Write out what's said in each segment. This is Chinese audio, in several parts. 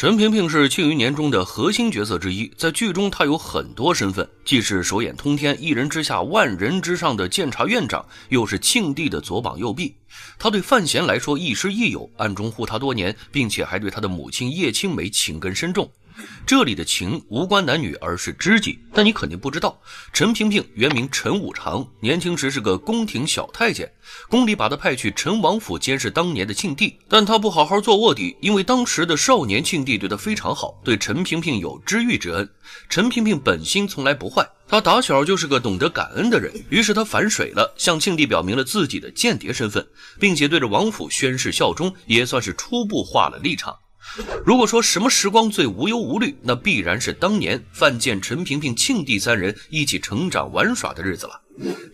陈萍萍是庆余年中的核心角色之一，在剧中她有很多身份，既是手眼通天、一人之下、万人之上的监察院长，又是庆帝的左膀右臂。她对范闲来说，亦师亦友，暗中护他多年，并且还对他的母亲叶轻眉情根深重。这里的情无关男女，而是知己。但你肯定不知道，陈萍萍原名陈五常，年轻时是个宫廷小太监。宫里把他派去陈王府监视当年的庆帝，但他不好好做卧底，因为当时的少年庆帝对他非常好，对陈萍萍有知遇之恩。陈萍萍本心从来不坏，他打小就是个懂得感恩的人。于是他反水了，向庆帝表明了自己的间谍身份，并且对着王府宣誓效忠，也算是初步化了立场。如果说什么时光最无忧无虑，那必然是当年范建、陈萍萍、庆帝三人一起成长玩耍的日子了。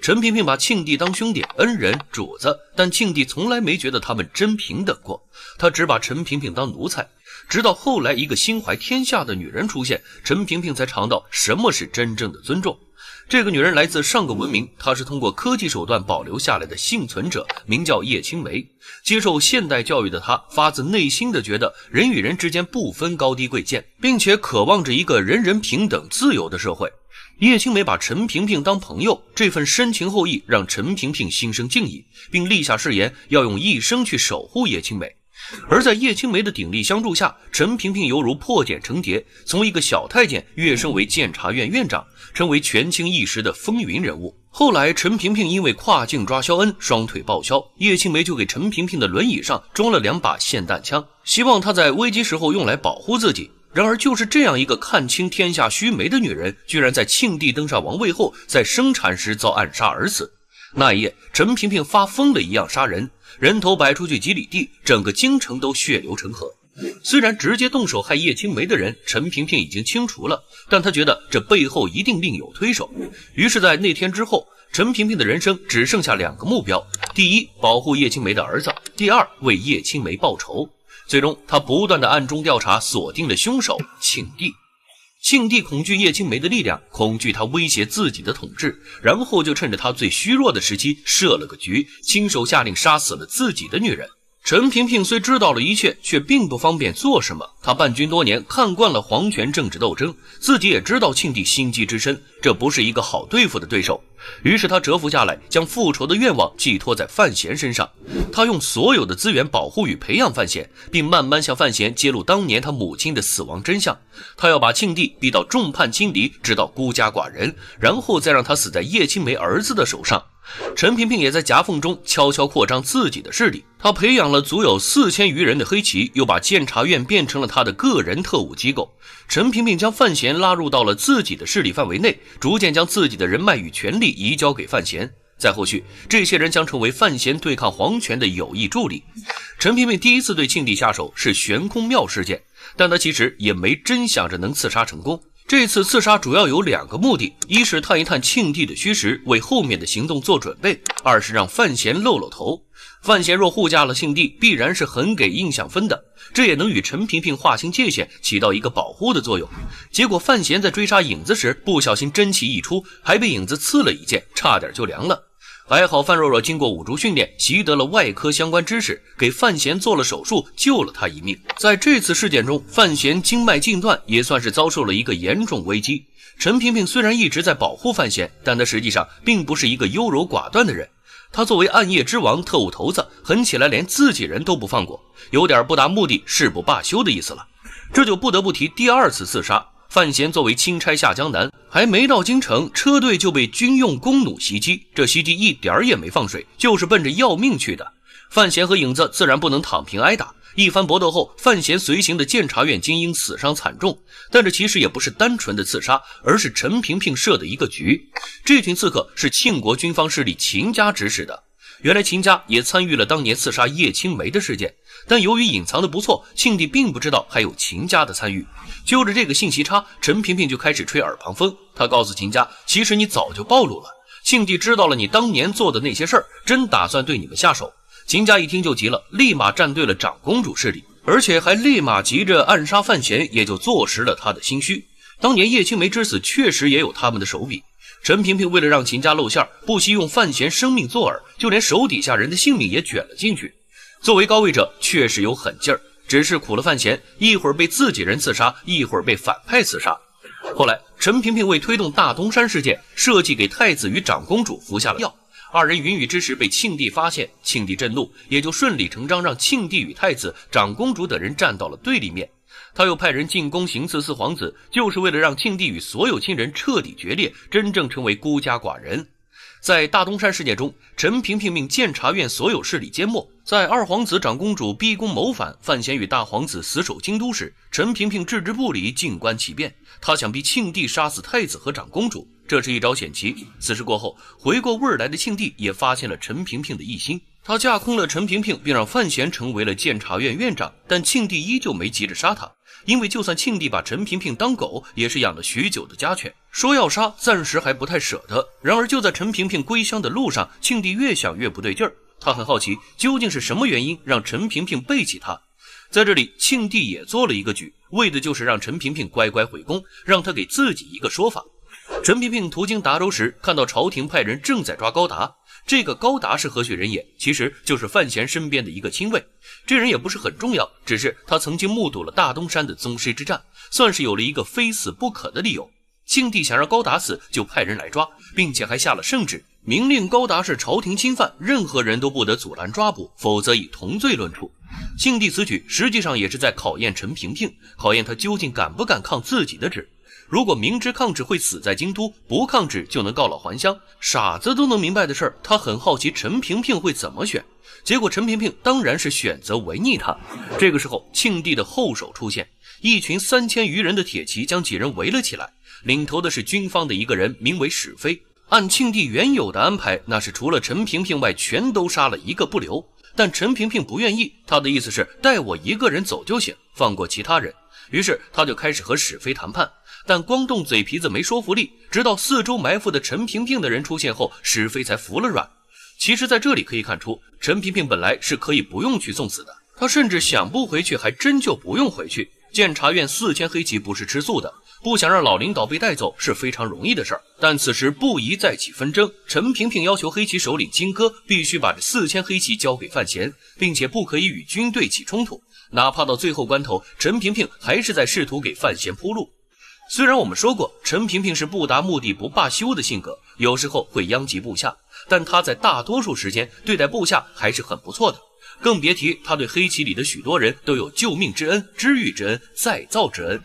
陈萍萍把庆帝当兄弟、恩人、主子，但庆帝从来没觉得他们真平等过。他只把陈萍萍当奴才。直到后来一个心怀天下的女人出现，陈萍萍才尝到什么是真正的尊重。这个女人来自上个文明，她是通过科技手段保留下来的幸存者，名叫叶青梅。接受现代教育的她，发自内心的觉得人与人之间不分高低贵贱，并且渴望着一个人人平等、自由的社会。叶青梅把陈萍萍当朋友，这份深情厚谊让陈萍萍心生敬意，并立下誓言要用一生去守护叶青梅。而在叶青梅的鼎力相助下，陈萍萍犹如破茧成蝶，从一个小太监跃升为监察院院长，成为权倾一时的风云人物。后来，陈萍萍因为跨境抓肖恩，双腿报销，叶青梅就给陈萍萍的轮椅上装了两把霰弹枪，希望她在危机时候用来保护自己。然而，就是这样一个看清天下须眉的女人，居然在庆帝登上王位后，在生产时遭暗杀而死。那一夜，陈萍萍发疯了一样杀人，人头摆出去几里地，整个京城都血流成河。虽然直接动手害叶青梅的人陈萍萍已经清除了，但他觉得这背后一定另有推手。于是，在那天之后，陈萍萍的人生只剩下两个目标：第一，保护叶青梅的儿子；第二，为叶青梅报仇。最终，他不断的暗中调查，锁定了凶手庆帝。庆帝恐惧叶青眉的力量，恐惧她威胁自己的统治，然后就趁着他最虚弱的时期设了个局，亲手下令杀死了自己的女人。陈萍萍虽知道了一切，却并不方便做什么。他伴君多年，看惯了皇权政治斗争，自己也知道庆帝心机之深，这不是一个好对付的对手。于是他蛰伏下来，将复仇的愿望寄托在范闲身上。他用所有的资源保护与培养范闲，并慢慢向范闲揭露当年他母亲的死亡真相。他要把庆帝逼到众叛亲离，直到孤家寡人，然后再让他死在叶轻眉儿子的手上。陈萍萍也在夹缝中悄悄扩张自己的势力。他培养了足有四千余人的黑旗，又把监察院变成了他的个人特务机构。陈萍萍将范闲拉入到了自己的势力范围内，逐渐将自己的人脉与权力移交给范闲。在后续，这些人将成为范闲对抗皇权的有益助力。陈萍萍第一次对庆帝下手是悬空庙事件，但他其实也没真想着能刺杀成功。这次刺杀主要有两个目的：一是探一探庆帝的虚实，为后面的行动做准备；二是让范闲露露头。范闲若护驾了庆帝，必然是很给印象分的，这也能与陈萍萍划清界限，起到一个保护的作用。结果，范闲在追杀影子时，不小心真气溢出，还被影子刺了一剑，差点就凉了。还好范若若经过五竹训练，习得了外科相关知识，给范闲做了手术，救了他一命。在这次事件中，范闲经脉尽断，也算是遭受了一个严重危机。陈萍萍虽然一直在保护范闲，但他实际上并不是一个优柔寡断的人。他作为暗夜之王特务头子，狠起来连自己人都不放过，有点不达目的誓不罢休的意思了。这就不得不提第二次刺杀。范闲作为钦差下江南，还没到京城，车队就被军用弓弩袭击。这袭击一点儿也没放水，就是奔着要命去的。范闲和影子自然不能躺平挨打，一番搏斗后，范闲随行的监察院精英死伤惨重。但这其实也不是单纯的刺杀，而是陈萍萍设的一个局。这群刺客是庆国军方势力秦家指使的。原来秦家也参与了当年刺杀叶轻眉的事件。但由于隐藏的不错，庆帝并不知道还有秦家的参与。揪着这个信息差，陈萍萍就开始吹耳旁风。他告诉秦家，其实你早就暴露了。庆帝知道了你当年做的那些事儿，真打算对你们下手。秦家一听就急了，立马站对了长公主势力，而且还立马急着暗杀范闲，也就坐实了他的心虚。当年叶青梅之死确实也有他们的手笔。陈萍萍为了让秦家露馅，不惜用范闲生命做饵，就连手底下人的性命也卷了进去。作为高位者，确实有狠劲儿，只是苦了范闲，一会儿被自己人刺杀，一会儿被反派刺杀。后来，陈萍萍为推动大东山事件，设计给太子与长公主服下了药，二人云雨之时被庆帝发现，庆帝震怒，也就顺理成章让庆帝与太子、长公主等人站到了对立面。他又派人进宫行刺四皇子，就是为了让庆帝与所有亲人彻底决裂，真正成为孤家寡人。在大东山事件中，陈萍萍命监察院所有势力缄默。在二皇子、长公主逼宫谋反，范闲与大皇子死守京都时，陈萍萍置之不理，静观其变。他想逼庆帝杀死太子和长公主，这是一招险棋。此事过后，回过味来的庆帝也发现了陈萍萍的异心，他架空了陈萍萍，并让范闲成为了监察院院长。但庆帝依旧没急着杀他，因为就算庆帝把陈萍萍当狗，也是养了许久的家犬，说要杀暂时还不太舍得。然而就在陈萍萍归乡的路上，庆帝越想越不对劲儿。他很好奇，究竟是什么原因让陈萍萍背弃他？在这里，庆帝也做了一个举，为的就是让陈萍萍乖乖回宫，让他给自己一个说法。陈萍萍途经达州时，看到朝廷派人正在抓高达。这个高达是何许人也？其实就是范闲身边的一个亲卫，这人也不是很重要，只是他曾经目睹了大东山的宗师之战，算是有了一个非死不可的理由。庆帝想让高达死，就派人来抓，并且还下了圣旨。明令高达是朝廷钦犯，任何人都不得阻拦抓捕，否则以同罪论处。庆帝此举实际上也是在考验陈平平，考验他究竟敢不敢抗自己的旨。如果明知抗旨会死在京都，不抗旨就能告老还乡，傻子都能明白的事儿。他很好奇陈平平会怎么选。结果陈平平当然是选择违逆他。这个时候，庆帝的后手出现，一群三千余人的铁骑将几人围了起来。领头的是军方的一个人，名为史飞。按庆帝原有的安排，那是除了陈萍萍外，全都杀了一个不留。但陈萍萍不愿意，她的意思是带我一个人走就行，放过其他人。于是他就开始和史飞谈判，但光动嘴皮子没说服力。直到四周埋伏的陈萍萍的人出现后，史飞才服了软。其实，在这里可以看出，陈萍萍本来是可以不用去送死的，她甚至想不回去，还真就不用回去。监察院四千黑骑不是吃素的，不想让老领导被带走是非常容易的事儿，但此时不宜再起纷争。陈萍萍要求黑骑首领金戈必须把这四千黑骑交给范闲，并且不可以与军队起冲突，哪怕到最后关头，陈萍萍还是在试图给范闲铺路。虽然我们说过陈萍萍是不达目的不罢休的性格，有时候会殃及部下，但他在大多数时间对待部下还是很不错的。更别提他对黑旗里的许多人都有救命之恩、知遇之恩、再造之恩。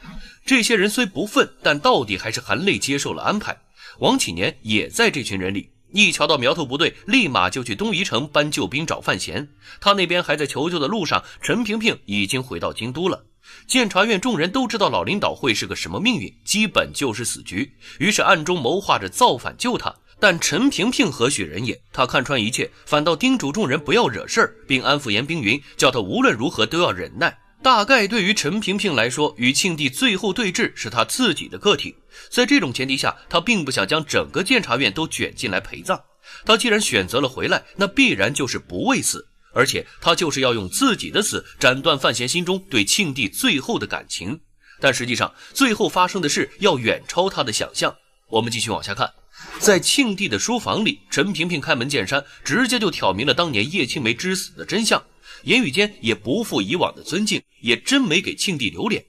这些人虽不忿，但到底还是含泪接受了安排。王启年也在这群人里，一瞧到苗头不对，立马就去东夷城搬救兵找范闲。他那边还在求救的路上，陈萍萍已经回到京都了。监察院众人都知道老领导会是个什么命运，基本就是死局，于是暗中谋划着造反救他。但陈萍萍何许人也？他看穿一切，反倒叮嘱众人不要惹事儿，并安抚严冰云，叫他无论如何都要忍耐。大概对于陈萍萍来说，与庆帝最后对峙是他自己的课题。在这种前提下，他并不想将整个监察院都卷进来陪葬。他既然选择了回来，那必然就是不畏死，而且他就是要用自己的死斩断范闲心中对庆帝最后的感情。但实际上，最后发生的事要远超他的想象。我们继续往下看。在庆帝的书房里，陈萍萍开门见山，直接就挑明了当年叶青梅之死的真相。言语间也不负以往的尊敬，也真没给庆帝留脸。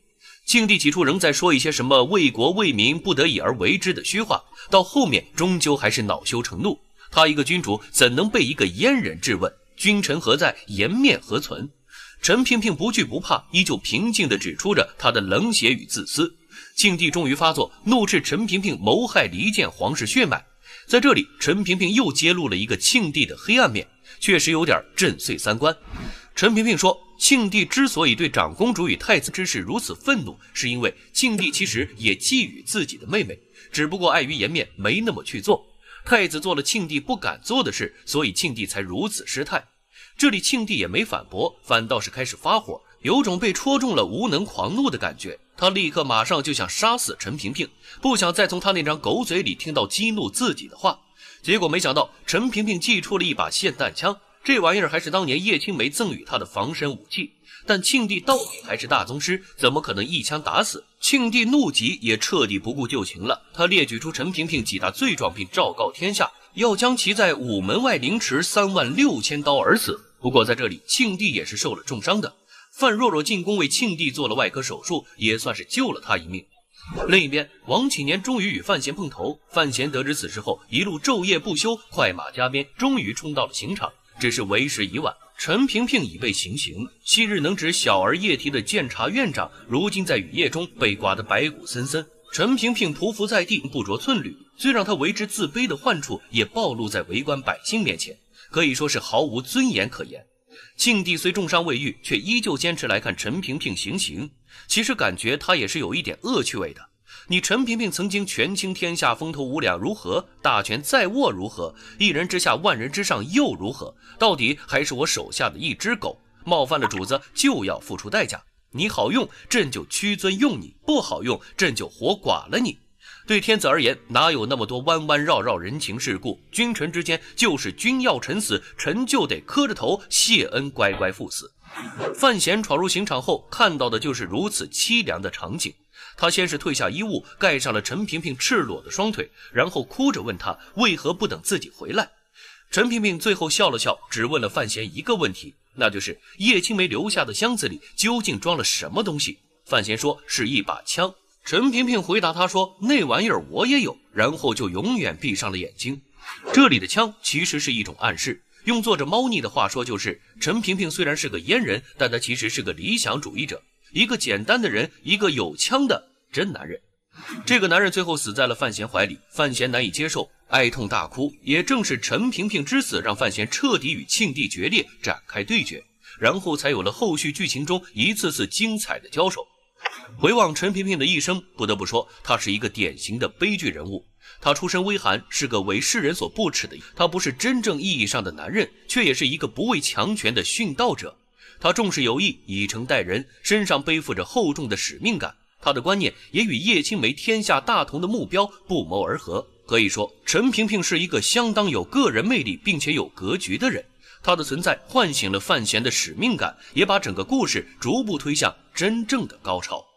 庆帝起初仍在说一些什么为国为民、不得已而为之的虚话，到后面终究还是恼羞成怒。他一个君主，怎能被一个阉人质问？君臣何在？颜面何存？陈萍萍不惧不怕，依旧平静地指出着他的冷血与自私。庆帝终于发作，怒斥陈萍萍谋害离间皇室血脉。在这里，陈萍萍又揭露了一个庆帝的黑暗面，确实有点震碎三观。陈萍萍说，庆帝之所以对长公主与太子之事如此愤怒，是因为庆帝其实也觊觎自己的妹妹，只不过碍于颜面没那么去做。太子做了庆帝不敢做的事，所以庆帝才如此失态。这里庆帝也没反驳，反倒是开始发火，有种被戳中了无能狂怒的感觉。他立刻马上就想杀死陈萍萍，不想再从他那张狗嘴里听到激怒自己的话。结果没想到陈萍萍寄出了一把霰弹枪，这玩意儿还是当年叶青梅赠予他的防身武器。但庆帝到底还是大宗师，怎么可能一枪打死？庆帝怒极也彻底不顾旧情了，他列举出陈萍萍几大罪状，并昭告天下，要将其在午门外凌迟三万六千刀而死。不过在这里，庆帝也是受了重伤的。范若若进宫为庆帝做了外科手术，也算是救了他一命。另一边，王启年终于与范闲碰头。范闲得知此事后，一路昼夜不休，快马加鞭，终于冲到了刑场。只是为时已晚，陈萍萍已被行刑。昔日能指小儿夜啼的监察院长，如今在雨夜中被刮得白骨森森。陈萍萍匍匐在地，不着寸缕，最让他为之自卑的患处也暴露在围观百姓面前，可以说是毫无尊严可言。庆帝虽重伤未愈，却依旧坚持来看陈萍萍行刑。其实感觉他也是有一点恶趣味的。你陈萍萍曾经权倾天下，风头无两，如何？大权在握，如何？一人之下，万人之上，又如何？到底还是我手下的一只狗。冒犯了主子，就要付出代价。你好用，朕就屈尊用你；不好用，朕就活剐了你。对天子而言，哪有那么多弯弯绕绕、人情世故？君臣之间就是君要臣死，臣就得磕着头谢恩，乖乖赴死。范闲闯入刑场后看到的就是如此凄凉的场景。他先是褪下衣物，盖上了陈萍萍赤裸的双腿，然后哭着问他为何不等自己回来。陈萍萍最后笑了笑，只问了范闲一个问题，那就是叶青梅留下的箱子里究竟装了什么东西？范闲说是一把枪。陈萍萍回答他说：“那玩意儿我也有。”然后就永远闭上了眼睛。这里的枪其实是一种暗示，用作者猫腻的话说，就是陈萍萍虽然是个阉人，但她其实是个理想主义者，一个简单的人，一个有枪的真男人。这个男人最后死在了范闲怀里，范闲难以接受，哀痛大哭。也正是陈萍萍之死，让范闲彻底与庆帝决裂，展开对决，然后才有了后续剧情中一次次精彩的交手。回望陈萍萍的一生，不得不说，她是一个典型的悲剧人物。她出身微寒，是个为世人所不耻的。她不是真正意义上的男人，却也是一个不畏强权的殉道者。她重视友谊，以诚待人，身上背负着厚重的使命感。她的观念也与叶青梅天下大同的目标不谋而合。可以说，陈萍萍是一个相当有个人魅力并且有格局的人。他的存在唤醒了范闲的使命感，也把整个故事逐步推向真正的高潮。